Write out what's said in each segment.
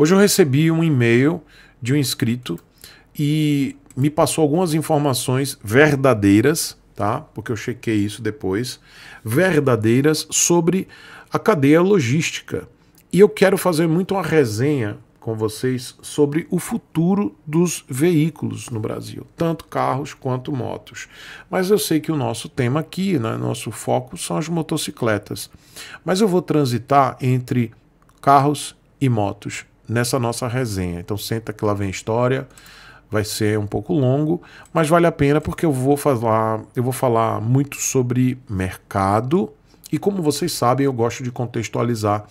Hoje eu recebi um e-mail de um inscrito e me passou algumas informações verdadeiras, tá? Porque eu chequei isso depois, verdadeiras sobre a cadeia logística. E eu quero fazer muito uma resenha com vocês sobre o futuro dos veículos no Brasil, tanto carros quanto motos. Mas eu sei que o nosso tema aqui, né, nosso foco são as motocicletas. Mas eu vou transitar entre carros e motos nessa nossa resenha. Então senta que lá vem história. Vai ser um pouco longo, mas vale a pena porque eu vou falar, eu vou falar muito sobre mercado e como vocês sabem, eu gosto de contextualizar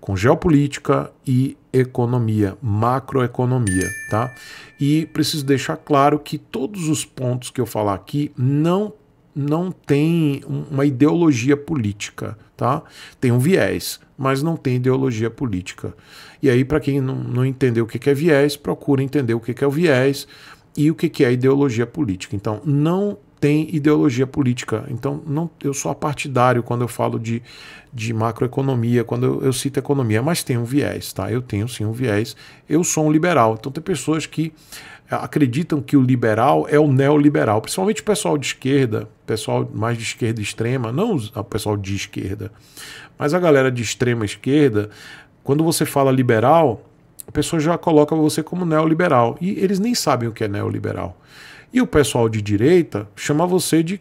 com geopolítica e economia, macroeconomia, tá? E preciso deixar claro que todos os pontos que eu falar aqui não não tem uma ideologia política, tá? Tem um viés, mas não tem ideologia política. E aí, para quem não, não entendeu o que é viés, procura entender o que é o viés e o que é ideologia política. Então, não tem ideologia política. Então, não, eu sou partidário quando eu falo de, de macroeconomia, quando eu, eu, cito economia, mas tem um viés, tá? Eu tenho sim um viés. Eu sou um liberal. Então, tem pessoas que é, acreditam que o liberal é o neoliberal, principalmente o pessoal de esquerda, pessoal mais de esquerda extrema, não o pessoal de esquerda, mas a galera de extrema esquerda, quando você fala liberal, a pessoa já coloca você como neoliberal e eles nem sabem o que é neoliberal. E o pessoal de direita chama você de,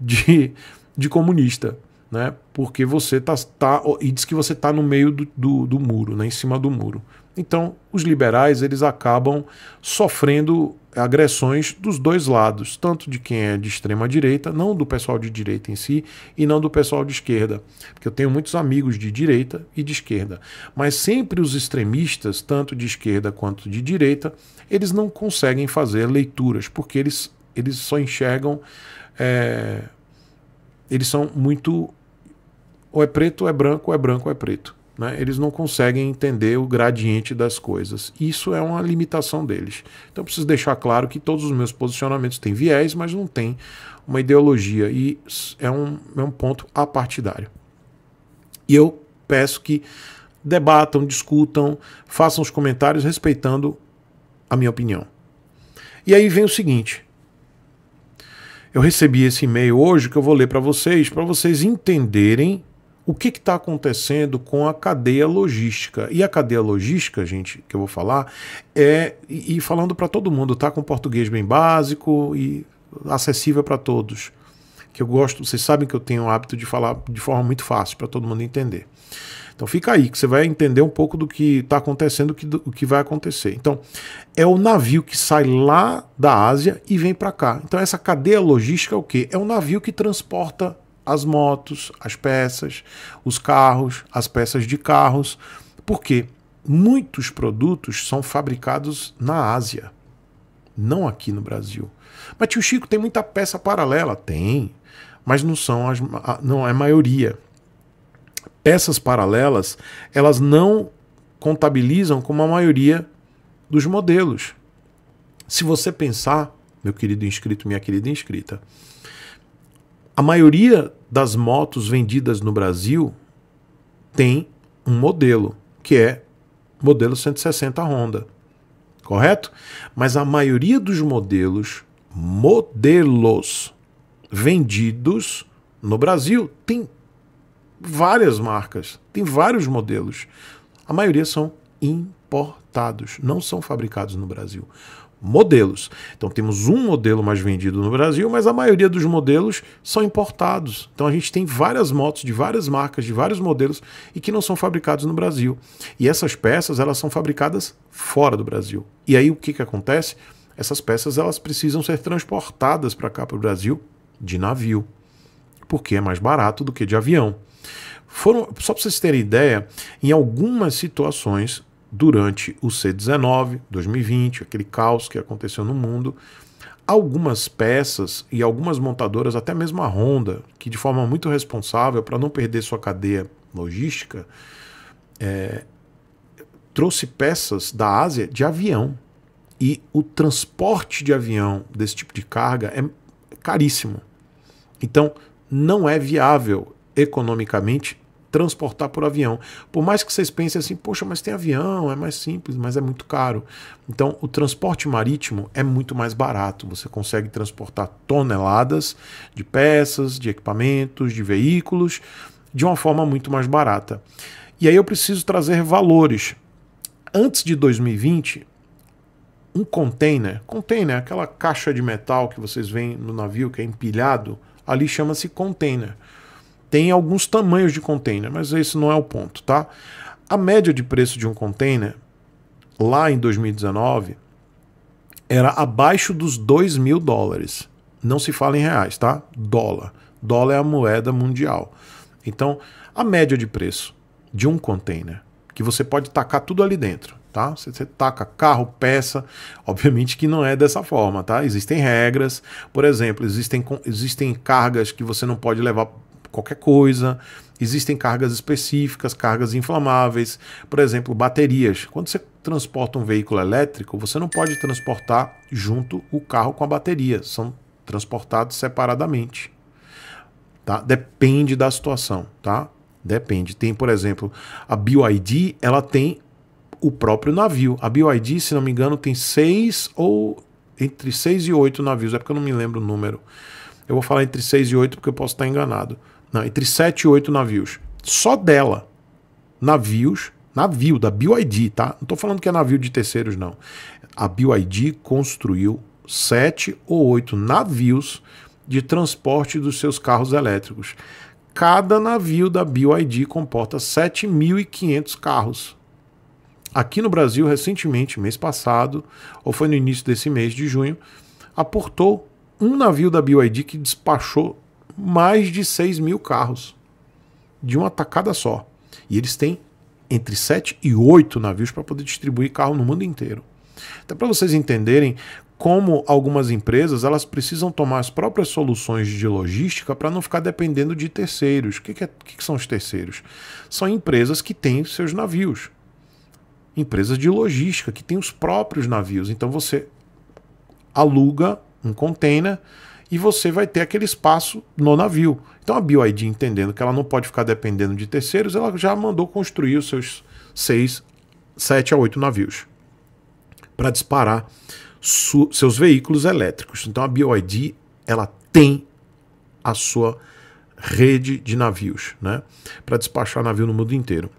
de, de comunista, né? Porque você tá, tá e diz que você tá no meio do, do, do muro, né? em cima do muro. Então, os liberais eles acabam sofrendo agressões dos dois lados, tanto de quem é de extrema direita, não do pessoal de direita em si, e não do pessoal de esquerda, porque eu tenho muitos amigos de direita e de esquerda, mas sempre os extremistas, tanto de esquerda quanto de direita, eles não conseguem fazer leituras, porque eles, eles só enxergam. É, eles são muito. Ou é preto, ou é branco, ou é branco, ou é preto. Né? Eles não conseguem entender o gradiente das coisas. Isso é uma limitação deles. Então eu preciso deixar claro que todos os meus posicionamentos têm viés, mas não tem uma ideologia. E é um, é um ponto apartidário. E eu peço que debatam, discutam, façam os comentários respeitando a minha opinião. E aí vem o seguinte. Eu recebi esse e-mail hoje que eu vou ler para vocês, para vocês entenderem o que está acontecendo com a cadeia logística. E a cadeia logística, gente, que eu vou falar, é. E, e falando para todo mundo, tá? Com português bem básico e acessível para todos. Que eu gosto, vocês sabem que eu tenho o hábito de falar de forma muito fácil para todo mundo entender. Então fica aí, que você vai entender um pouco do que está acontecendo, que, do, o que vai acontecer. Então, é o navio que sai lá da Ásia e vem para cá. Então, essa cadeia logística é o quê? É um navio que transporta as motos, as peças, os carros, as peças de carros, porque muitos produtos são fabricados na Ásia, não aqui no Brasil. Mas tio Chico tem muita peça paralela, tem, mas não são as não é maioria. Peças paralelas, elas não contabilizam como a maioria dos modelos. Se você pensar, meu querido inscrito, minha querida inscrita, a maioria das motos vendidas no Brasil tem um modelo, que é modelo 160 Honda. Correto? Mas a maioria dos modelos, modelos vendidos no Brasil tem várias marcas, tem vários modelos. A maioria são importados, não são fabricados no Brasil modelos. Então temos um modelo mais vendido no Brasil, mas a maioria dos modelos são importados. Então a gente tem várias motos de várias marcas, de vários modelos e que não são fabricados no Brasil. E essas peças, elas são fabricadas fora do Brasil. E aí o que que acontece? Essas peças elas precisam ser transportadas para cá para o Brasil de navio, porque é mais barato do que de avião. Foram, só para vocês terem ideia, em algumas situações durante o C19, 2020, aquele caos que aconteceu no mundo, algumas peças e algumas montadoras, até mesmo a Honda, que de forma muito responsável, para não perder sua cadeia logística, é, trouxe peças da Ásia de avião. E o transporte de avião desse tipo de carga é caríssimo. Então, não é viável economicamente transportar por avião. Por mais que vocês pensem assim, poxa, mas tem avião, é mais simples, mas é muito caro. Então, o transporte marítimo é muito mais barato. Você consegue transportar toneladas de peças, de equipamentos, de veículos, de uma forma muito mais barata. E aí eu preciso trazer valores. Antes de 2020, um container, container, aquela caixa de metal que vocês veem no navio que é empilhado, ali chama-se container. Tem alguns tamanhos de container, mas esse não é o ponto, tá? A média de preço de um container lá em 2019 era abaixo dos 2 mil dólares. Não se fala em reais, tá? Dólar. Dólar é a moeda mundial. Então, a média de preço de um container, que você pode tacar tudo ali dentro, tá? Você, você taca carro, peça, obviamente que não é dessa forma, tá? Existem regras, por exemplo, existem, existem cargas que você não pode levar qualquer coisa. Existem cargas específicas, cargas inflamáveis, por exemplo, baterias. Quando você transporta um veículo elétrico, você não pode transportar junto o carro com a bateria, são transportados separadamente. Tá? Depende da situação, tá? Depende. Tem, por exemplo, a BioID, ela tem o próprio navio. A BioID, se não me engano, tem seis ou entre seis e oito navios, é porque eu não me lembro o número. Eu vou falar entre seis e oito porque eu posso estar enganado não, entre 7 e 8 navios. Só dela. Navios, navio da BioID, tá? Não estou falando que é navio de terceiros, não. A BioID construiu 7 ou 8 navios de transporte dos seus carros elétricos. Cada navio da BioID comporta 7.500 carros. Aqui no Brasil, recentemente, mês passado, ou foi no início desse mês de junho, aportou um navio da BioID que despachou mais de 6 mil carros de uma tacada só. E eles têm entre 7 e 8 navios para poder distribuir carro no mundo inteiro. Até então, para vocês entenderem como algumas empresas elas precisam tomar as próprias soluções de logística para não ficar dependendo de terceiros. O que, que, é, que, que são os terceiros? São empresas que têm seus navios, empresas de logística que têm os próprios navios. Então você aluga um container e você vai ter aquele espaço no navio. Então a BioID, entendendo que ela não pode ficar dependendo de terceiros, ela já mandou construir os seus seis, sete a oito navios para disparar seus veículos elétricos. Então a BioID ela tem a sua rede de navios, né, para despachar navio no mundo inteiro.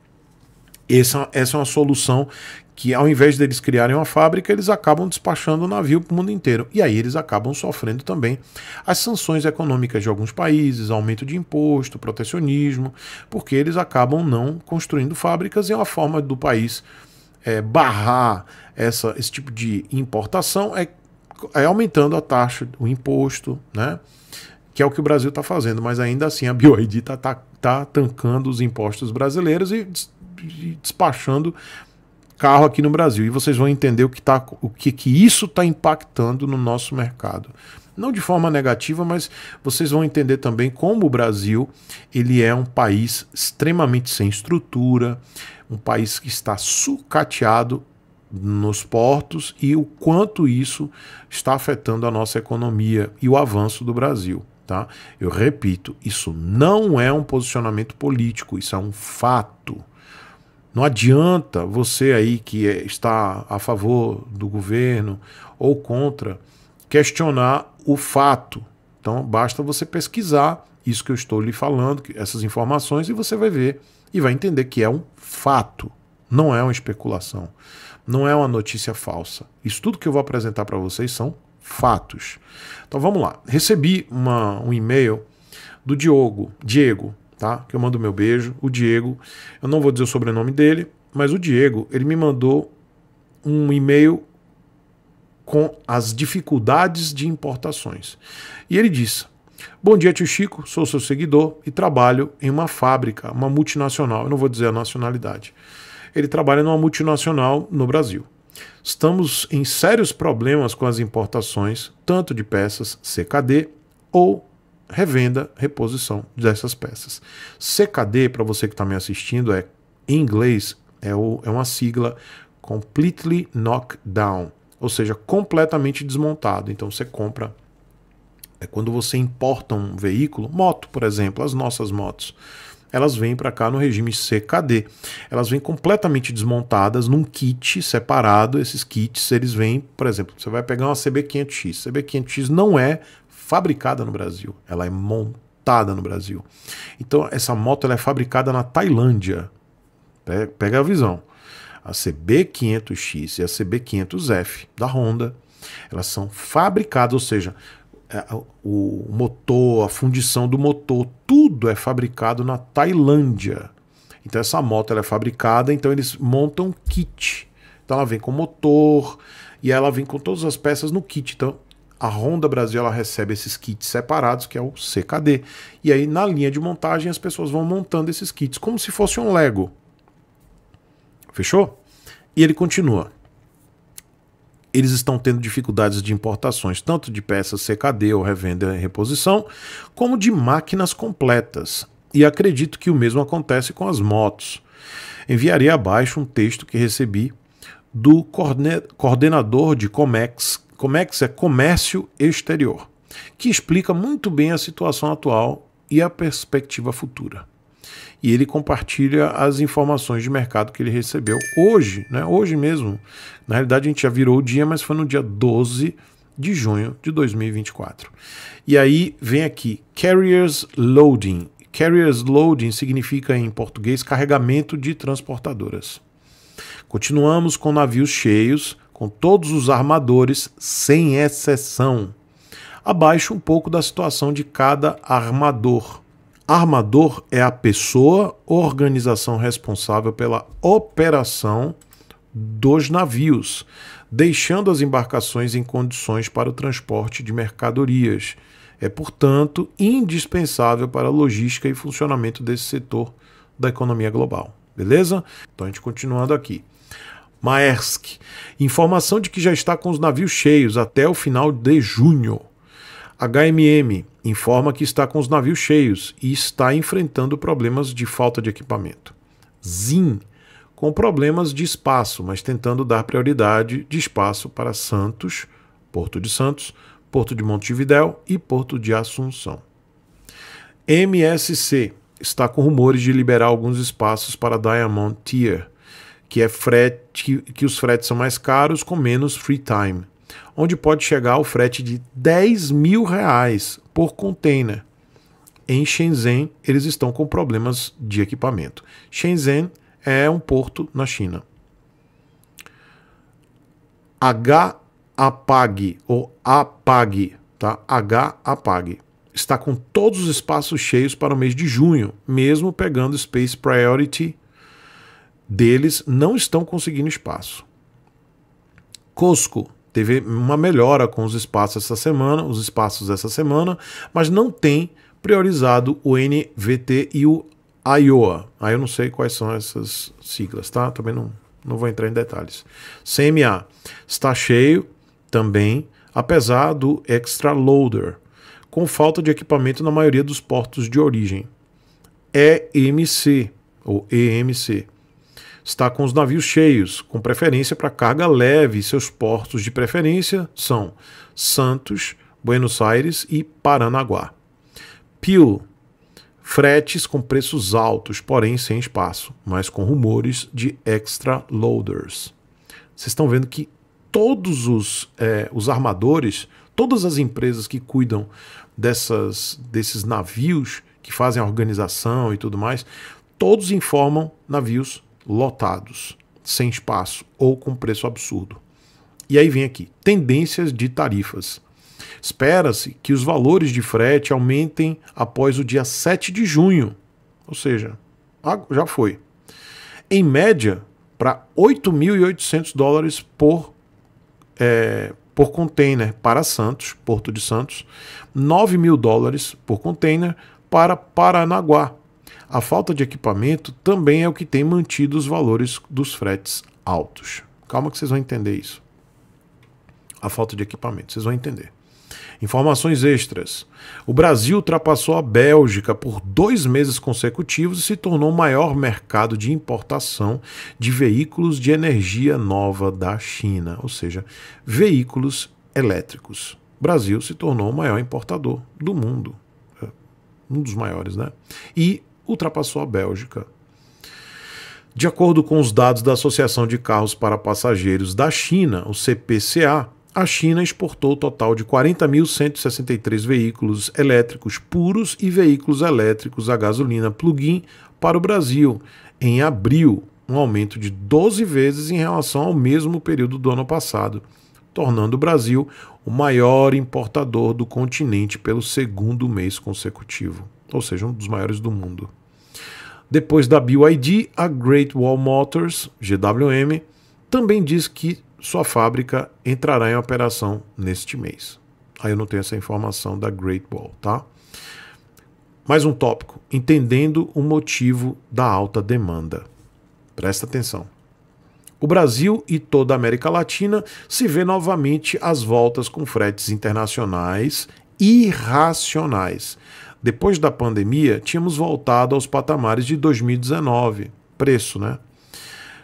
Essa, essa é uma solução que, ao invés deles criarem uma fábrica, eles acabam despachando o navio para o mundo inteiro. E aí eles acabam sofrendo também as sanções econômicas de alguns países, aumento de imposto, protecionismo, porque eles acabam não construindo fábricas e é uma forma do país é, barrar essa, esse tipo de importação é, é aumentando a taxa, o imposto, né? que é o que o Brasil está fazendo, mas ainda assim a BioID está tá, tá tancando os impostos brasileiros e despachando carro aqui no Brasil. E vocês vão entender o que, tá, o que, que isso está impactando no nosso mercado. Não de forma negativa, mas vocês vão entender também como o Brasil ele é um país extremamente sem estrutura, um país que está sucateado nos portos e o quanto isso está afetando a nossa economia e o avanço do Brasil. Tá? Eu repito, isso não é um posicionamento político, isso é um fato. Não adianta você aí que é, está a favor do governo ou contra questionar o fato. Então basta você pesquisar isso que eu estou lhe falando, essas informações, e você vai ver e vai entender que é um fato, não é uma especulação, não é uma notícia falsa. Isso tudo que eu vou apresentar para vocês são fatos. Então vamos lá. Recebi uma, um e-mail do Diogo, Diego, tá? Que eu mando meu beijo. O Diego, eu não vou dizer o sobrenome dele, mas o Diego, ele me mandou um e-mail com as dificuldades de importações. E ele diz: Bom dia, tio Chico, sou seu seguidor e trabalho em uma fábrica, uma multinacional. Eu não vou dizer a nacionalidade. Ele trabalha numa multinacional no Brasil. Estamos em sérios problemas com as importações, tanto de peças CKD ou revenda, reposição dessas peças. CKD, para você que está me assistindo, é em inglês é, o, é uma sigla completely down ou seja, completamente desmontado. Então você compra é quando você importa um veículo, moto, por exemplo, as nossas motos, elas vêm para cá no regime CKD. Elas vêm completamente desmontadas num kit separado. Esses kits, eles vêm, por exemplo, você vai pegar uma CB500X. CB500X não é fabricada no Brasil, ela é montada no Brasil. Então essa moto ela é fabricada na Tailândia. Pega a visão. A CB500X e a CB500F da Honda, elas são fabricadas, ou seja, é, o motor, a fundição do motor, tudo é fabricado na Tailândia. Então essa moto ela é fabricada, então eles montam kit. Então ela vem com motor e ela vem com todas as peças no kit. Então a Honda Brasil ela recebe esses kits separados, que é o CKD. E aí na linha de montagem as pessoas vão montando esses kits como se fosse um Lego. Fechou? E ele continua. Eles estão tendo dificuldades de importações, tanto de peças CKD ou revenda e reposição, como de máquinas completas. E acredito que o mesmo acontece com as motos. Enviarei abaixo um texto que recebi do coordenador de Comex Comex é, é Comércio Exterior, que explica muito bem a situação atual e a perspectiva futura. E ele compartilha as informações de mercado que ele recebeu hoje, né? hoje mesmo. Na realidade, a gente já virou o dia, mas foi no dia 12 de junho de 2024. E aí vem aqui: Carriers Loading. Carriers Loading significa em português carregamento de transportadoras. Continuamos com navios cheios, com todos os armadores, sem exceção. Abaixo um pouco da situação de cada armador. Armador é a pessoa, organização responsável pela operação dos navios, deixando as embarcações em condições para o transporte de mercadorias. É, portanto, indispensável para a logística e funcionamento desse setor da economia global. Beleza? Então, a gente continuando aqui. Maersk. Informação de que já está com os navios cheios até o final de junho. HMM informa que está com os navios cheios e está enfrentando problemas de falta de equipamento. ZIM com problemas de espaço, mas tentando dar prioridade de espaço para Santos, Porto de Santos, Porto de Montevidéu e Porto de Assunção. MSC está com rumores de liberar alguns espaços para Diamond Tier que é frete, que os fretes são mais caros com menos free time, onde pode chegar o frete de 10 mil reais por container. Em Shenzhen, eles estão com problemas de equipamento. Shenzhen é um porto na China. HAPAG ou APAG, tá? HAPAG está com todos os espaços cheios para o mês de junho, mesmo pegando Space Priority deles não estão conseguindo espaço. Cosco teve uma melhora com os espaços essa semana, os espaços essa semana, mas não tem priorizado o NVT e o IOA. Aí eu não sei quais são essas siglas, tá? Também não, não vou entrar em detalhes. CMA está cheio também, apesar do extra loader, com falta de equipamento na maioria dos portos de origem. EMC ou EMC está com os navios cheios, com preferência para carga leve. Seus portos de preferência são Santos, Buenos Aires e Paranaguá. Pio, fretes com preços altos, porém sem espaço, mas com rumores de extra loaders. Vocês estão vendo que todos os, é, os armadores, todas as empresas que cuidam dessas, desses navios, que fazem a organização e tudo mais, todos informam navios lotados, sem espaço ou com preço absurdo. E aí vem aqui: tendências de tarifas. Espera-se que os valores de frete aumentem após o dia 7 de junho, ou seja, ah, já foi. Em média, para 8.800 dólares por, é, por container para Santos, Porto de Santos, 9 mil dólares por container para Paranaguá, a falta de equipamento também é o que tem mantido os valores dos fretes altos. Calma que vocês vão entender isso. A falta de equipamento, vocês vão entender. Informações extras. O Brasil ultrapassou a Bélgica por dois meses consecutivos e se tornou o maior mercado de importação de veículos de energia nova da China, ou seja, veículos elétricos. O Brasil se tornou o maior importador do mundo. É, um dos maiores, né? E ultrapassou a Bélgica. De acordo com os dados da Associação de Carros para Passageiros da China, o CPCA, a China exportou o total de 40.163 veículos elétricos puros e veículos elétricos a gasolina plug-in para o Brasil em abril, um aumento de 12 vezes em relação ao mesmo período do ano passado, tornando o Brasil o maior importador do continente pelo segundo mês consecutivo, ou seja, um dos maiores do mundo. Depois da BYD, a Great Wall Motors, GWM, também diz que sua fábrica entrará em operação neste mês. Aí eu não tenho essa informação da Great Wall, tá? Mais um tópico, entendendo o motivo da alta demanda. Presta atenção. O Brasil e toda a América Latina se vê novamente às voltas com fretes internacionais irracionais depois da pandemia, tínhamos voltado aos patamares de 2019, preço, né?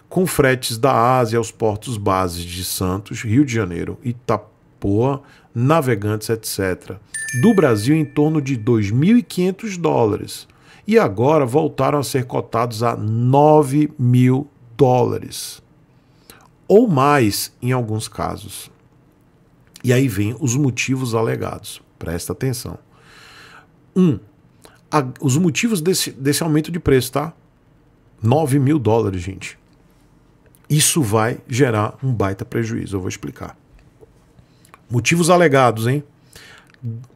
Com fretes da Ásia aos portos bases de Santos, Rio de Janeiro, Itapoa, Navegantes, etc. Do Brasil em torno de 2.500 dólares. E agora voltaram a ser cotados a 9 mil dólares. Ou mais em alguns casos. E aí vem os motivos alegados. Presta atenção. Um, a, os motivos desse, desse aumento de preço, tá? 9 mil dólares, gente. Isso vai gerar um baita prejuízo, eu vou explicar. Motivos alegados, hein?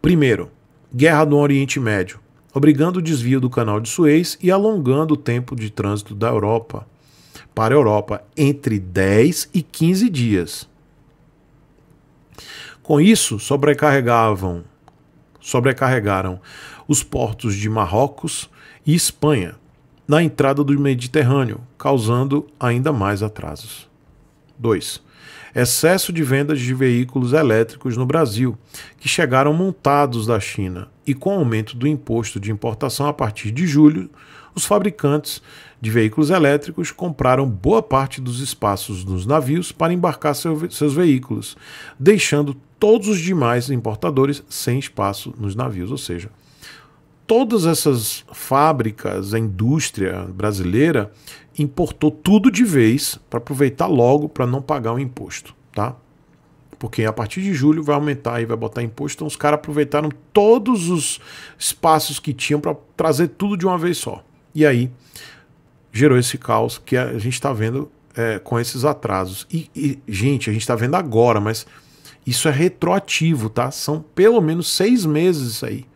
Primeiro, guerra no Oriente Médio, obrigando o desvio do canal de Suez e alongando o tempo de trânsito da Europa para a Europa entre 10 e 15 dias. Com isso, sobrecarregavam sobrecarregaram os portos de Marrocos e Espanha na entrada do Mediterrâneo, causando ainda mais atrasos. 2. Excesso de vendas de veículos elétricos no Brasil, que chegaram montados da China, e com o aumento do imposto de importação a partir de julho, os fabricantes de veículos elétricos compraram boa parte dos espaços dos navios para embarcar seu, seus veículos, deixando todos os demais importadores sem espaço nos navios, ou seja, todas essas fábricas, a indústria brasileira importou tudo de vez para aproveitar logo para não pagar o imposto, tá? Porque a partir de julho vai aumentar e vai botar imposto, então os caras aproveitaram todos os espaços que tinham para trazer tudo de uma vez só. E aí gerou esse caos que a gente está vendo é, com esses atrasos. E, e, gente, a gente está vendo agora, mas isso é retroativo, tá? São pelo menos seis meses isso aí.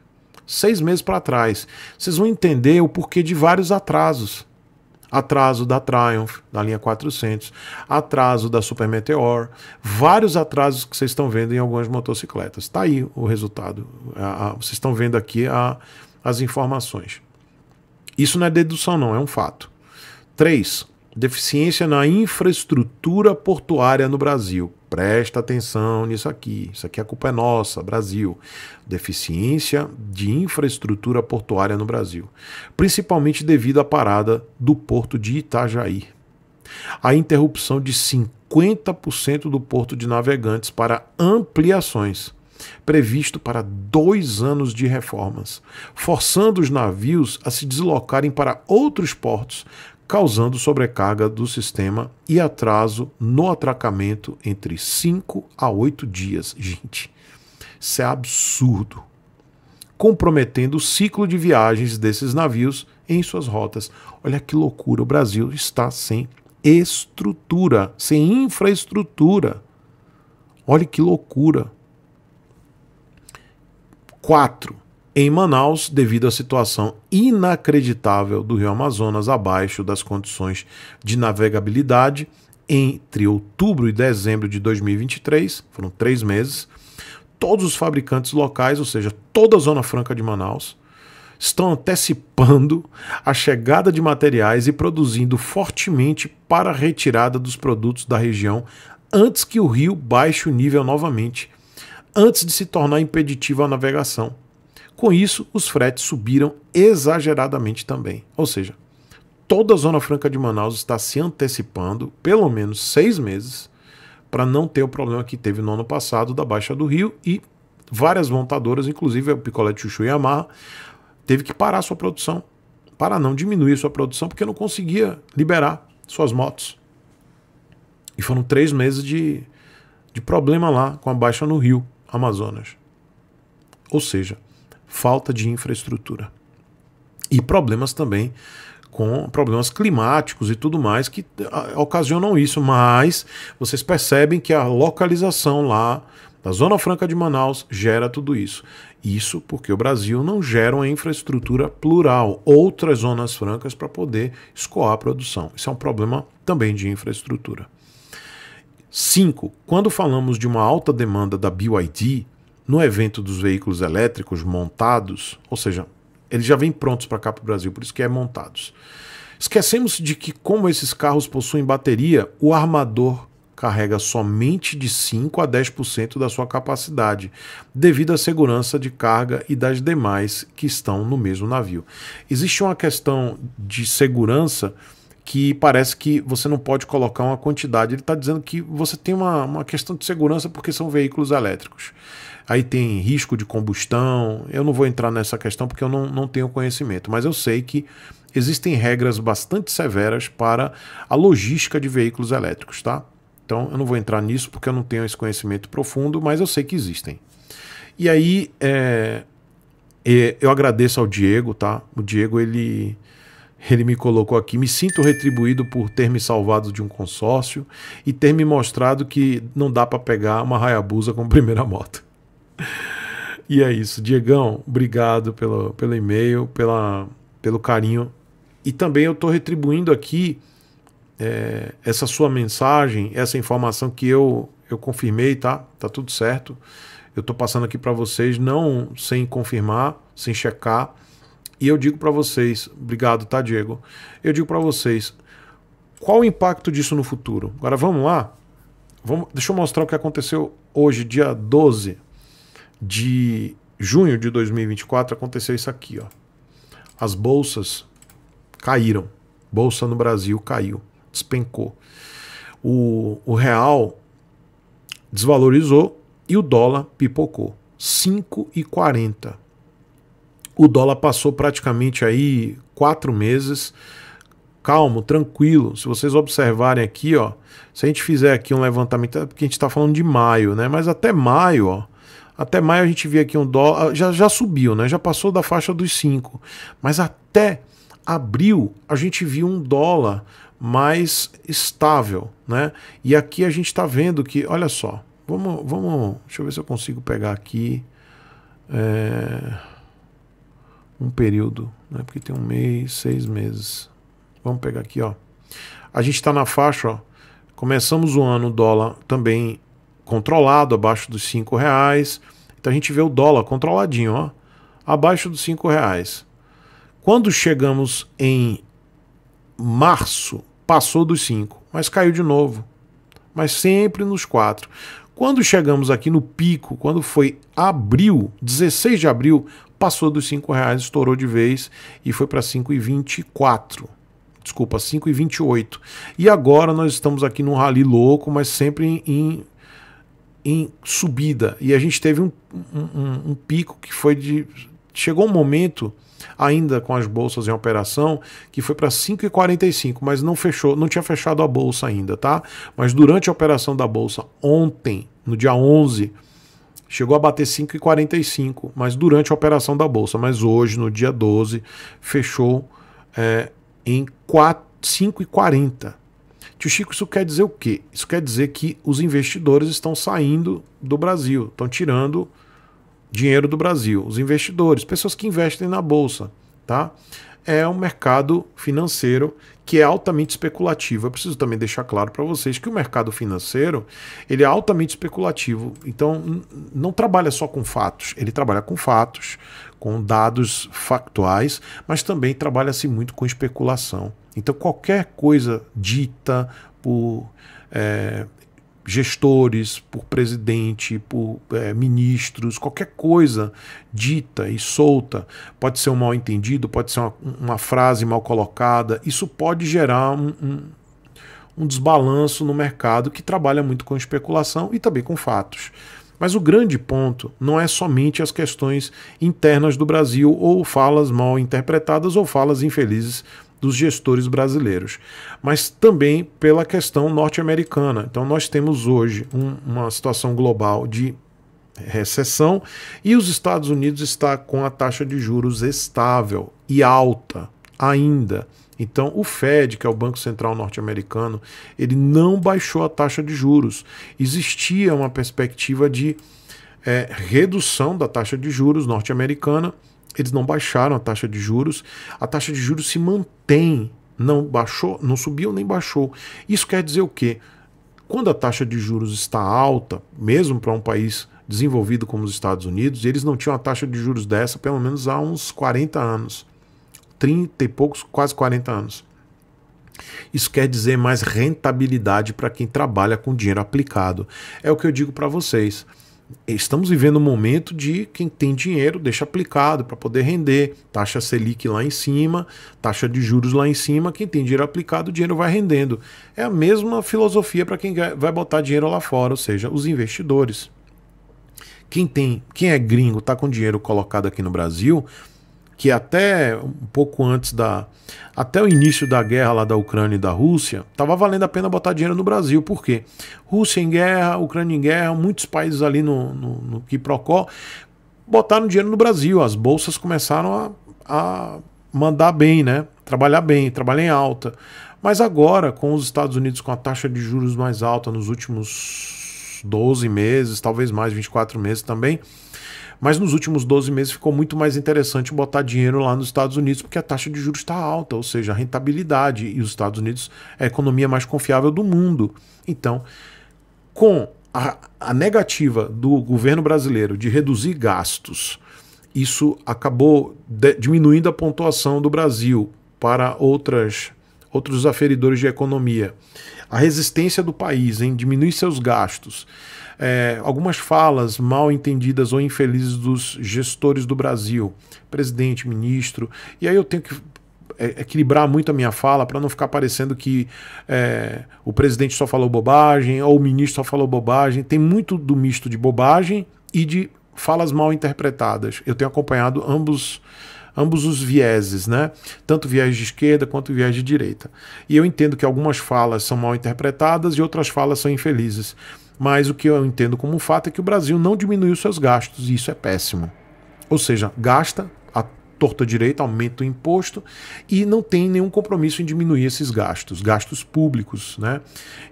Seis meses para trás. Vocês vão entender o porquê de vários atrasos. Atraso da Triumph, da linha 400, atraso da Super Meteor, vários atrasos que vocês estão vendo em algumas motocicletas. Está aí o resultado. vocês estão vendo aqui a, as informações. Isso não é dedução, não, é um fato. 3 deficiência na infraestrutura portuária no Brasil. Presta atenção nisso aqui. Isso aqui a culpa é nossa, Brasil. Deficiência de infraestrutura portuária no Brasil, principalmente devido à parada do porto de Itajaí. A interrupção de 50% do porto de navegantes para ampliações previsto para dois anos de reformas, forçando os navios a se deslocarem para outros portos causando sobrecarga do sistema e atraso no atracamento entre 5 a 8 dias. Gente, isso é absurdo. Comprometendo o ciclo de viagens desses navios em suas rotas. Olha que loucura, o Brasil está sem estrutura, sem infraestrutura. Olha que loucura. 4 em Manaus devido à situação inacreditável do Rio Amazonas abaixo das condições de navegabilidade entre outubro e dezembro de 2023, foram três meses, todos os fabricantes locais, ou seja, toda a Zona Franca de Manaus, estão antecipando a chegada de materiais e produzindo fortemente para a retirada dos produtos da região antes que o rio baixe o nível novamente, antes de se tornar impeditivo à navegação. Com isso, os fretes subiram exageradamente também. Ou seja, toda a Zona Franca de Manaus está se antecipando pelo menos seis meses para não ter o problema que teve no ano passado da Baixa do Rio e várias montadoras, inclusive a Picolé de Chuchu e Yamaha, teve que parar sua produção para não diminuir sua produção porque não conseguia liberar suas motos. E foram três meses de, de problema lá com a baixa no Rio, Amazonas. Ou seja, falta de infraestrutura. E problemas também com problemas climáticos e tudo mais que ah, ocasionam isso, mas vocês percebem que a localização lá da Zona Franca de Manaus gera tudo isso. Isso porque o Brasil não gera uma infraestrutura plural, outras zonas francas para poder escoar a produção. Isso é um problema também de infraestrutura. 5. Quando falamos de uma alta demanda da BYD, no evento dos veículos elétricos montados, ou seja, eles já vêm prontos para cá para o Brasil, por isso que é montados. Esquecemos de que, como esses carros possuem bateria, o armador carrega somente de 5 a 10% da sua capacidade, devido à segurança de carga e das demais que estão no mesmo navio. Existe uma questão de segurança que parece que você não pode colocar uma quantidade. Ele está dizendo que você tem uma, uma questão de segurança porque são veículos elétricos. Aí tem risco de combustão. Eu não vou entrar nessa questão porque eu não, não tenho conhecimento, mas eu sei que existem regras bastante severas para a logística de veículos elétricos, tá? Então eu não vou entrar nisso porque eu não tenho esse conhecimento profundo, mas eu sei que existem. E aí é, é, eu agradeço ao Diego, tá? O Diego ele ele me colocou aqui. Me sinto retribuído por ter me salvado de um consórcio e ter me mostrado que não dá para pegar uma Hayabusa como primeira moto. e é isso. Diegão, obrigado pelo, pelo e-mail, pela, pelo carinho. E também eu estou retribuindo aqui é, essa sua mensagem, essa informação que eu, eu confirmei, tá? Tá tudo certo. Eu estou passando aqui para vocês, não sem confirmar, sem checar. E eu digo para vocês, obrigado, tá, Diego? Eu digo para vocês, qual o impacto disso no futuro? Agora vamos lá? Vamos, deixa eu mostrar o que aconteceu hoje, dia 12 de junho de 2024 aconteceu isso aqui, ó. As bolsas caíram. Bolsa no Brasil caiu, despencou. O, o real desvalorizou e o dólar pipocou. 5,40. O dólar passou praticamente aí quatro meses calmo, tranquilo. Se vocês observarem aqui, ó, se a gente fizer aqui um levantamento, é porque a gente está falando de maio, né? Mas até maio, ó, até maio a gente via aqui um dólar. Ah, já, já subiu, né? Já passou da faixa dos 5. Mas até abril a gente viu um dólar mais estável, né? E aqui a gente está vendo que, olha só, vamos, vamos, deixa eu ver se eu consigo pegar aqui é, um período, né? Porque tem um mês, seis meses. Vamos pegar aqui, ó. A gente está na faixa, ó. Começamos o ano dólar também controlado, abaixo dos 5 reais. Então a gente vê o dólar controladinho, ó, abaixo dos 5 reais. Quando chegamos em março, passou dos 5, mas caiu de novo. Mas sempre nos 4. Quando chegamos aqui no pico, quando foi abril, 16 de abril, passou dos 5 reais, estourou de vez e foi para 5,24. Desculpa, 5,28. E agora nós estamos aqui num rally louco, mas sempre em em subida. E a gente teve um, um, um pico que foi de. Chegou um momento ainda com as bolsas em operação, que foi para 5,45, mas não fechou, não tinha fechado a bolsa ainda, tá? Mas durante a operação da bolsa ontem, no dia 11, chegou a bater 5,45, mas durante a operação da bolsa, mas hoje, no dia 12, fechou é, em 5,40. Tio Chico, isso quer dizer o quê? Isso quer dizer que os investidores estão saindo do Brasil, estão tirando dinheiro do Brasil. Os investidores, pessoas que investem na bolsa, tá? é um mercado financeiro que é altamente especulativo. Eu preciso também deixar claro para vocês que o mercado financeiro ele é altamente especulativo. Então não trabalha só com fatos, ele trabalha com fatos, com dados factuais, mas também trabalha-se muito com especulação. Então qualquer coisa dita por é, gestores, por presidente, por é, ministros, qualquer coisa dita e solta, pode ser um mal entendido, pode ser uma, uma frase mal colocada, isso pode gerar um, um, um desbalanço no mercado que trabalha muito com especulação e também com fatos. Mas o grande ponto não é somente as questões internas do Brasil ou falas mal interpretadas ou falas infelizes dos gestores brasileiros, mas também pela questão norte-americana. Então, nós temos hoje um, uma situação global de recessão e os Estados Unidos está com a taxa de juros estável e alta ainda. Então, o Fed, que é o Banco Central norte-americano, ele não baixou a taxa de juros. Existia uma perspectiva de é, redução da taxa de juros norte-americana eles não baixaram a taxa de juros, a taxa de juros se mantém, não baixou, não subiu nem baixou. Isso quer dizer o quê? Quando a taxa de juros está alta, mesmo para um país desenvolvido como os Estados Unidos, eles não tinham a taxa de juros dessa pelo menos há uns 40 anos, 30 e poucos, quase 40 anos. Isso quer dizer mais rentabilidade para quem trabalha com dinheiro aplicado. É o que eu digo para vocês estamos vivendo um momento de quem tem dinheiro deixa aplicado para poder render, taxa Selic lá em cima, taxa de juros lá em cima, quem tem dinheiro aplicado, o dinheiro vai rendendo. É a mesma filosofia para quem vai botar dinheiro lá fora, ou seja, os investidores. Quem tem, quem é gringo, está com dinheiro colocado aqui no Brasil, que até um pouco antes da. Até o início da guerra lá da Ucrânia e da Rússia, estava valendo a pena botar dinheiro no Brasil. Por quê? Rússia em guerra, Ucrânia em guerra, muitos países ali no, no, no Quiprocó botaram dinheiro no Brasil. As bolsas começaram a, a mandar bem, né? Trabalhar bem, trabalhar em alta. Mas agora, com os Estados Unidos com a taxa de juros mais alta nos últimos 12 meses, talvez mais 24 meses também, mas nos últimos 12 meses ficou muito mais interessante botar dinheiro lá nos Estados Unidos porque a taxa de juros está alta, ou seja, a rentabilidade. E os Estados Unidos é a economia mais confiável do mundo. Então, com a, a negativa do governo brasileiro de reduzir gastos, isso acabou de, diminuindo a pontuação do Brasil para outras outros aferidores de economia. A resistência do país em diminuir seus gastos é, algumas falas mal entendidas ou infelizes dos gestores do Brasil, presidente, ministro, e aí eu tenho que é, equilibrar muito a minha fala para não ficar parecendo que é, o presidente só falou bobagem ou o ministro só falou bobagem. Tem muito do misto de bobagem e de falas mal interpretadas. Eu tenho acompanhado ambos ambos os vieses, né? Tanto viés de esquerda quanto viés de direita. E eu entendo que algumas falas são mal interpretadas e outras falas são infelizes. Mas o que eu entendo como fato é que o Brasil não diminuiu seus gastos e isso é péssimo. Ou seja, gasta, torta direita, aumenta o imposto e não tem nenhum compromisso em diminuir esses gastos, gastos públicos, né?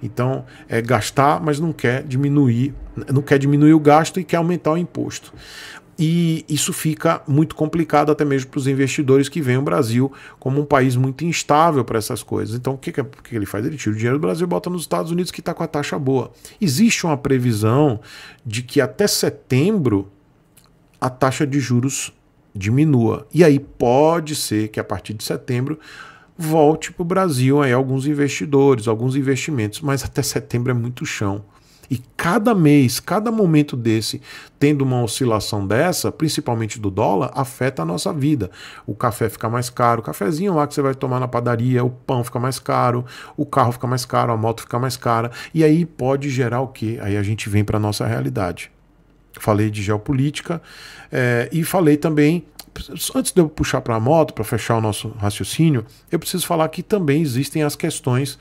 Então, é gastar, mas não quer diminuir, não quer diminuir o gasto e quer aumentar o imposto. E isso fica muito complicado até mesmo para os investidores que veem o Brasil como um país muito instável para essas coisas. Então, o que, que, é, que, ele faz? Ele tira o dinheiro do Brasil e bota nos Estados Unidos, que está com a taxa boa. Existe uma previsão de que até setembro a taxa de juros diminua. E aí pode ser que a partir de setembro volte para o Brasil aí alguns investidores, alguns investimentos, mas até setembro é muito chão. E cada mês, cada momento desse, tendo uma oscilação dessa, principalmente do dólar, afeta a nossa vida. O café fica mais caro, o cafezinho lá que você vai tomar na padaria, o pão fica mais caro, o carro fica mais caro, a moto fica mais cara. E aí pode gerar o quê? Aí a gente vem para a nossa realidade falei de geopolítica é, e falei também. Antes de eu puxar para a moto, para fechar o nosso raciocínio, eu preciso falar que também existem as questões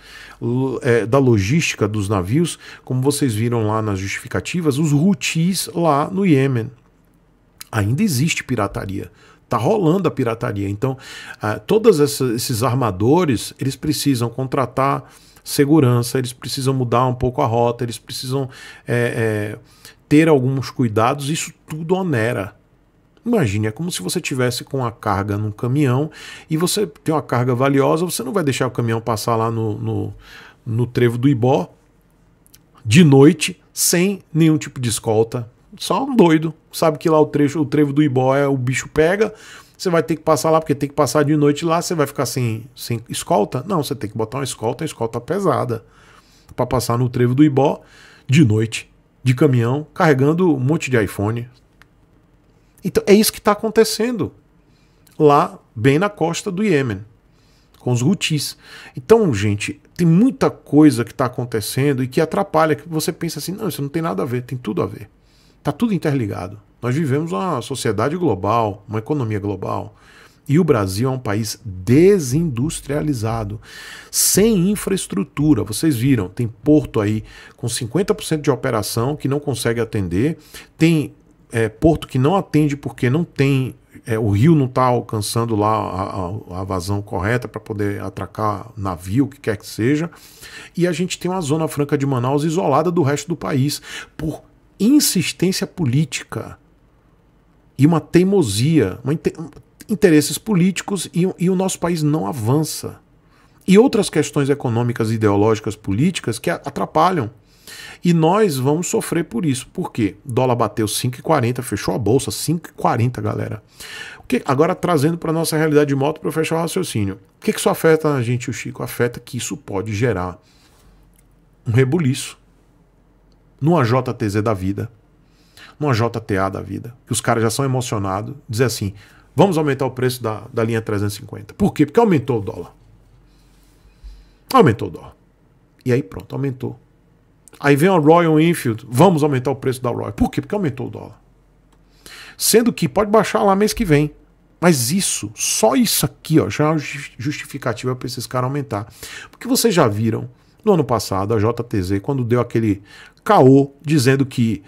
é, da logística dos navios, como vocês viram lá nas justificativas, os rutis lá no Iêmen. Ainda existe pirataria tá rolando a pirataria. Então, ah, todos esses armadores, eles precisam contratar segurança, eles precisam mudar um pouco a rota, eles precisam é, é ter alguns cuidados, isso tudo onera. Imagine, é como se você tivesse com a carga num caminhão e você tem uma carga valiosa, você não vai deixar o caminhão passar lá no, no, no trevo do Ibó de noite sem nenhum tipo de escolta. Só um doido. Sabe que lá o, trecho, o trevo do Ibó é o bicho pega, você vai ter que passar lá, porque tem que passar de noite lá, você vai ficar sem, sem escolta? Não, você tem que botar uma escolta, uma escolta pesada, para passar no trevo do Ibó de noite de caminhão carregando um monte de iPhone. Então é isso que está acontecendo lá, bem na costa do Iêmen, com os Houthis. Então, gente, tem muita coisa que está acontecendo e que atrapalha, que você pensa assim, não, isso não tem nada a ver, tem tudo a ver. Está tudo interligado. Nós vivemos uma sociedade global, uma economia global. E o Brasil é um país desindustrializado, sem infraestrutura. Vocês viram, tem porto aí com 50% de operação que não consegue atender, tem é, porto que não atende porque não tem é, o rio não está alcançando lá a, a, a vazão correta para poder atracar navio, o que quer que seja. E a gente tem uma Zona Franca de Manaus isolada do resto do país por insistência política e uma teimosia, uma interesses políticos e, e o nosso país não avança. E outras questões econômicas, ideológicas, políticas que atrapalham. E nós vamos sofrer por isso. Por quê? Dólar bateu 5,40, fechou a bolsa 5,40, galera. O que, agora trazendo para nossa realidade de moto para fechar o raciocínio. O que, que isso afeta a gente, o Chico? Afeta que isso pode gerar um rebuliço numa JTZ da vida, numa JTA da vida, que os caras já são emocionados, dizer assim, Vamos aumentar o preço da, da linha 350. Por quê? Porque aumentou o dólar. Aumentou o dólar. E aí pronto, aumentou. Aí vem a Royal Enfield, vamos aumentar o preço da Royal. Por quê? Porque aumentou o dólar. Sendo que pode baixar lá mês que vem. Mas isso, só isso aqui, ó, já é justificativa para esses caras aumentar. Porque vocês já viram no ano passado a JTZ, quando deu aquele caô dizendo que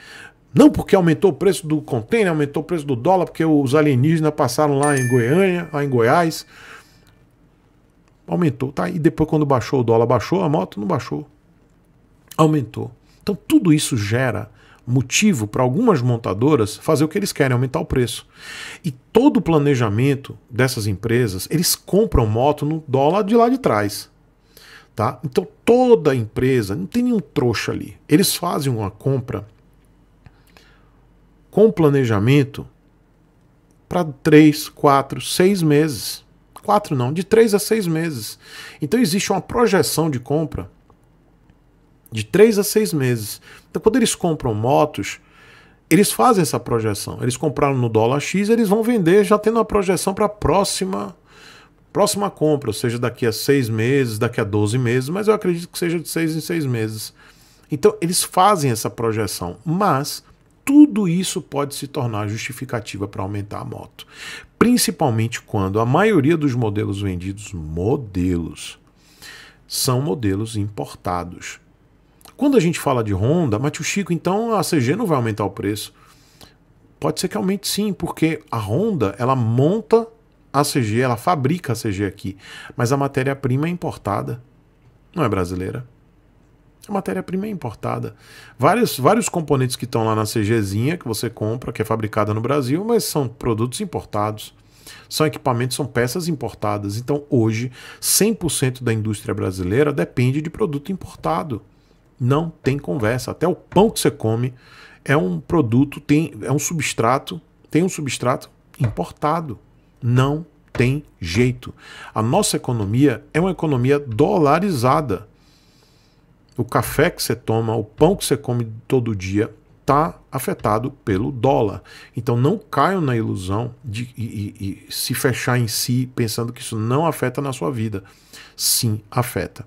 não porque aumentou o preço do contêiner, aumentou o preço do dólar, porque os alienígenas passaram lá em Goiânia, lá em Goiás. Aumentou, tá? E depois, quando baixou o dólar, baixou, a moto não baixou. Aumentou. Então, tudo isso gera motivo para algumas montadoras fazer o que eles querem, aumentar o preço. E todo o planejamento dessas empresas, eles compram moto no dólar de lá de trás. Tá? Então toda empresa, não tem nenhum trouxa ali. Eles fazem uma compra com planejamento para três, quatro, seis meses. Quatro não, de três a seis meses. Então existe uma projeção de compra de três a seis meses. Então quando eles compram motos, eles fazem essa projeção. Eles compraram no dólar X, eles vão vender já tendo uma projeção para a próxima próxima compra, ou seja, daqui a seis meses, daqui a 12 meses, mas eu acredito que seja de seis em seis meses. Então, eles fazem essa projeção, mas tudo isso pode se tornar justificativa para aumentar a moto. Principalmente quando a maioria dos modelos vendidos, modelos, são modelos importados. Quando a gente fala de Honda, mas tio Chico, então a CG não vai aumentar o preço. Pode ser que aumente sim, porque a Honda, ela monta a CG, ela fabrica a CG aqui, mas a matéria-prima é importada, não é brasileira. A matéria-prima é importada. Vários, vários componentes que estão lá na CGzinha, que você compra, que é fabricada no Brasil, mas são produtos importados. São equipamentos, são peças importadas. Então, hoje, 100% da indústria brasileira depende de produto importado. Não tem conversa. Até o pão que você come é um produto, tem, é um substrato, tem um substrato importado. Não tem jeito. A nossa economia é uma economia dolarizada. O café que você toma, o pão que você come todo dia, está afetado pelo dólar. Então não caiam na ilusão de e, e, e se fechar em si pensando que isso não afeta na sua vida. Sim, afeta.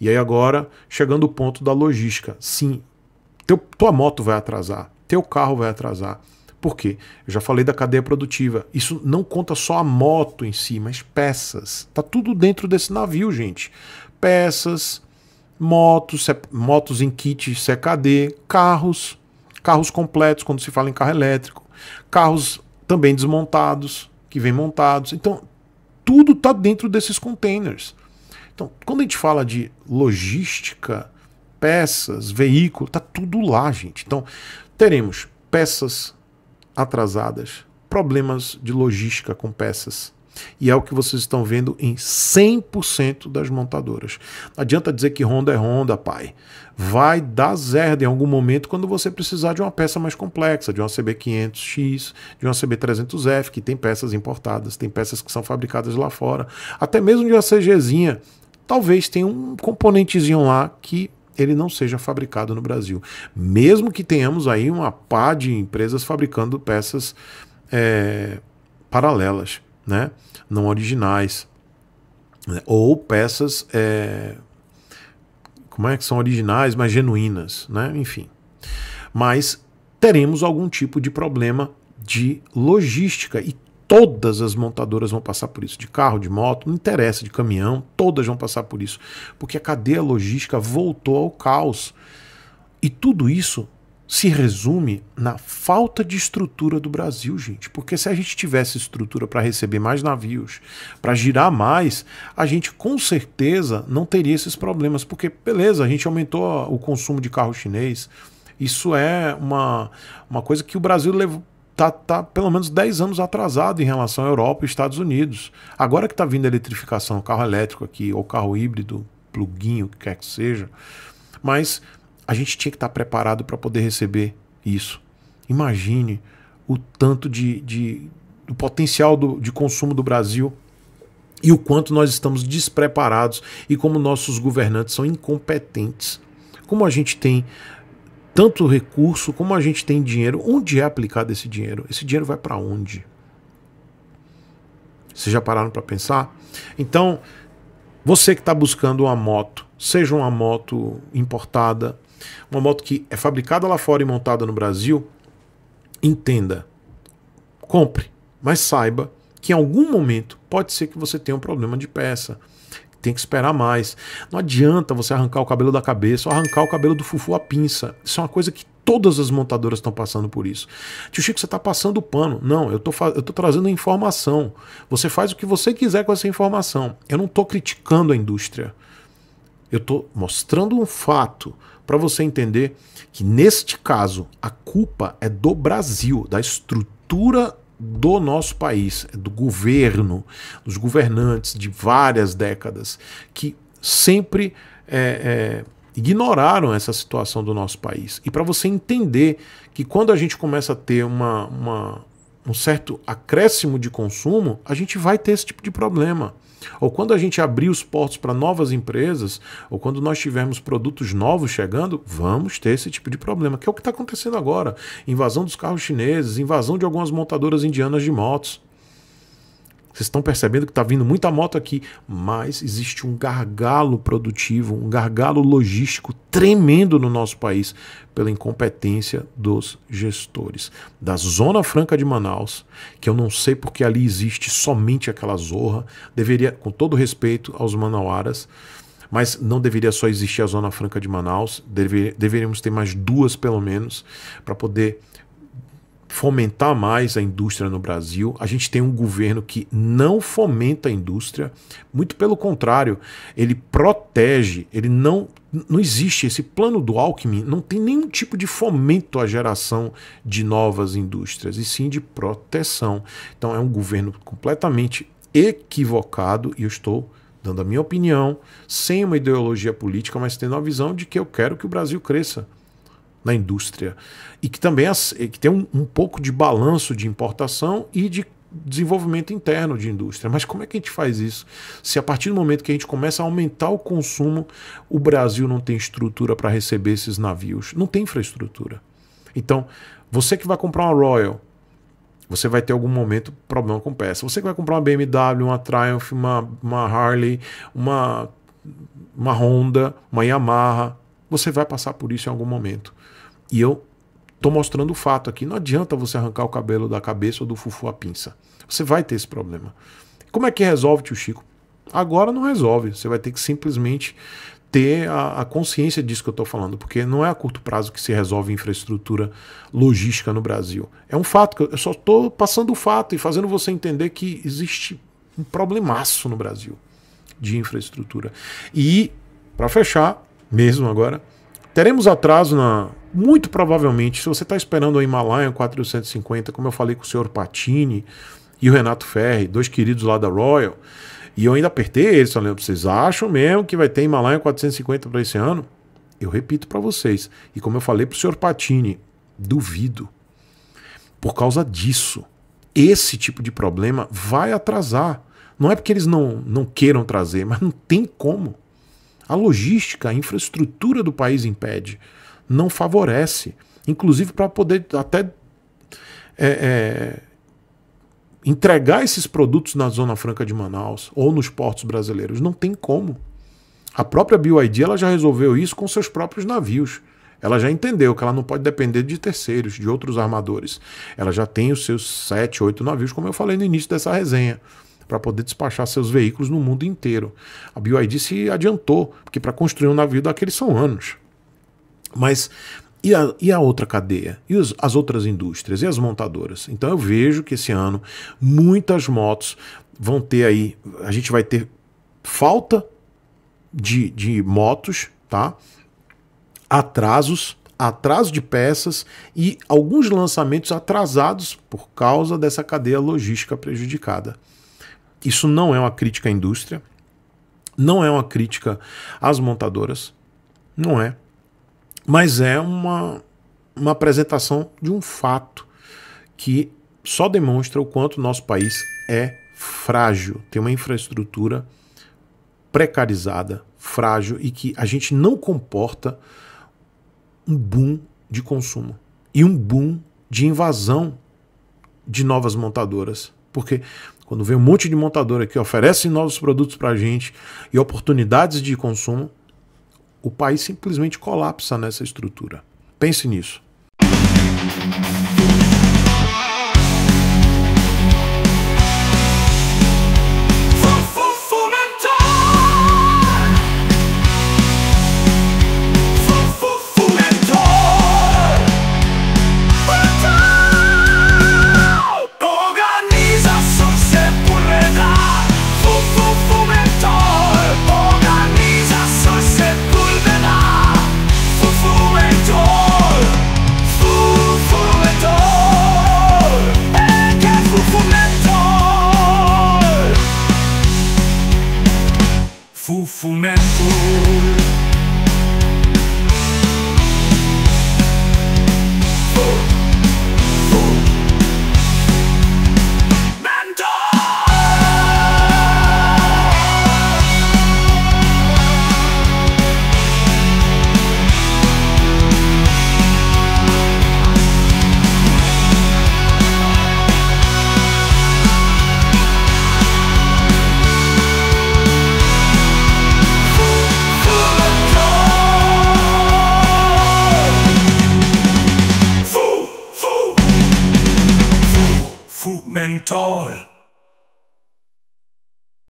E aí agora, chegando o ponto da logística. Sim, teu, tua moto vai atrasar, teu carro vai atrasar. Por quê? Eu já falei da cadeia produtiva. Isso não conta só a moto em si, mas peças. Tá tudo dentro desse navio, gente. Peças, motos, motos em kit CKD, carros, carros completos quando se fala em carro elétrico, carros também desmontados, que vem montados. Então, tudo está dentro desses containers. Então, quando a gente fala de logística, peças, veículo, está tudo lá, gente. Então, teremos peças atrasadas, problemas de logística com peças e é o que vocês estão vendo em 100% das montadoras. Não adianta dizer que Honda é Honda, pai. Vai dar zerda em algum momento quando você precisar de uma peça mais complexa, de uma CB500X, de uma CB300F, que tem peças importadas, tem peças que são fabricadas lá fora, até mesmo de uma CGzinha. Talvez tenha um componentezinho lá que ele não seja fabricado no Brasil. Mesmo que tenhamos aí uma pá de empresas fabricando peças é, paralelas né, não originais. Né, ou peças, é, como é que são originais, mas genuínas, né, enfim. Mas teremos algum tipo de problema de logística e todas as montadoras vão passar por isso, de carro, de moto, não interessa, de caminhão, todas vão passar por isso, porque a cadeia logística voltou ao caos. E tudo isso se resume na falta de estrutura do Brasil, gente. Porque se a gente tivesse estrutura para receber mais navios, para girar mais, a gente com certeza não teria esses problemas. Porque, beleza, a gente aumentou o consumo de carro chinês. Isso é uma, uma coisa que o Brasil levou. Tá, tá pelo menos 10 anos atrasado em relação à Europa e Estados Unidos. Agora que está vindo a eletrificação, carro elétrico aqui, ou carro híbrido, pluguinho, o que quer que seja. Mas a gente tinha que estar tá preparado para poder receber isso. Imagine o tanto de, de do potencial do, de consumo do Brasil e o quanto nós estamos despreparados e como nossos governantes são incompetentes. Como a gente tem tanto recurso, como a gente tem dinheiro, onde é aplicado esse dinheiro? Esse dinheiro vai para onde? Vocês já pararam para pensar? Então, você que está buscando uma moto, seja uma moto importada, uma moto que é fabricada lá fora e montada no Brasil, entenda, compre, mas saiba que em algum momento pode ser que você tenha um problema de peça. Tem que esperar mais. Não adianta você arrancar o cabelo da cabeça ou arrancar o cabelo do fufu à pinça. Isso é uma coisa que todas as montadoras estão passando por isso. Tio Chico, você está passando pano. Não, eu tô, eu tô trazendo informação. Você faz o que você quiser com essa informação. Eu não estou criticando a indústria. Eu estou mostrando um fato, para você entender que neste caso a culpa é do Brasil, da estrutura do nosso país, é do governo, dos governantes de várias décadas que sempre é, é, ignoraram essa situação do nosso país. E para você entender que quando a gente começa a ter uma, uma, um certo acréscimo de consumo, a gente vai ter esse tipo de problema. Ou quando a gente abrir os portos para novas empresas, ou quando nós tivermos produtos novos chegando, vamos ter esse tipo de problema, que é o que está acontecendo agora. Invasão dos carros chineses, invasão de algumas montadoras indianas de motos. Vocês estão percebendo que está vindo muita moto aqui, mas existe um gargalo produtivo, um gargalo logístico tremendo no nosso país pela incompetência dos gestores. Da Zona Franca de Manaus, que eu não sei porque ali existe somente aquela zorra, deveria, com todo respeito aos manauaras, mas não deveria só existir a Zona Franca de Manaus, deveríamos ter mais duas pelo menos, para poder fomentar mais a indústria no Brasil. A gente tem um governo que não fomenta a indústria, muito pelo contrário, ele protege, ele não não existe esse plano do Alckmin, não tem nenhum tipo de fomento à geração de novas indústrias, e sim de proteção. Então é um governo completamente equivocado e eu estou dando a minha opinião, sem uma ideologia política, mas tendo a visão de que eu quero que o Brasil cresça na indústria. E que também é que tem um, um pouco de balanço de importação e de desenvolvimento interno de indústria. Mas como é que a gente faz isso? Se a partir do momento que a gente começa a aumentar o consumo, o Brasil não tem estrutura para receber esses navios, não tem infraestrutura. Então, você que vai comprar uma Royal, você vai ter algum momento problema com peça. Você que vai comprar uma BMW, uma Triumph, uma, uma Harley, uma, uma Honda, uma Yamaha, você vai passar por isso em algum momento. E eu estou mostrando o fato aqui. Não adianta você arrancar o cabelo da cabeça ou do fufu a pinça. Você vai ter esse problema. Como é que resolve, tio Chico? Agora não resolve. Você vai ter que simplesmente ter a, a consciência disso que eu estou falando, porque não é a curto prazo que se resolve infraestrutura logística no Brasil. É um fato que eu, eu só estou passando o fato e fazendo você entender que existe um problemaço no Brasil de infraestrutura. E, para fechar, mesmo agora. Teremos atraso na. Muito provavelmente, se você está esperando o Himalaia 450, como eu falei com o senhor Patini e o Renato Ferri, dois queridos lá da Royal, e eu ainda apertei eles, falando vocês acham mesmo que vai ter Himalaia 450 para esse ano? Eu repito para vocês, e como eu falei para o senhor Patini, duvido. Por causa disso, esse tipo de problema vai atrasar. Não é porque eles não, não queiram trazer, mas não tem como. A logística, a infraestrutura do país impede, não favorece, inclusive para poder até é, é, entregar esses produtos na Zona Franca de Manaus ou nos portos brasileiros. Não tem como. A própria BYD ela já resolveu isso com seus próprios navios. Ela já entendeu que ela não pode depender de terceiros, de outros armadores. Ela já tem os seus sete, oito navios, como eu falei no início dessa resenha para poder despachar seus veículos no mundo inteiro. A BYD se adiantou, porque para construir um navio daqueles são anos. Mas e a, e a, outra cadeia? E os, as outras indústrias? E as montadoras? Então eu vejo que esse ano muitas motos vão ter aí. A gente vai ter falta de, de motos, tá? Atrasos, atraso de peças e alguns lançamentos atrasados por causa dessa cadeia logística prejudicada. Isso não é uma crítica à indústria, não é uma crítica às montadoras, não é. Mas é uma, uma apresentação de um fato que só demonstra o quanto nosso país é frágil, tem uma infraestrutura precarizada, frágil e que a gente não comporta um boom de consumo e um boom de invasão de novas montadoras, porque quando vem um monte de montadora que oferece novos produtos para a gente e oportunidades de consumo, o país simplesmente colapsa nessa estrutura. Pense nisso.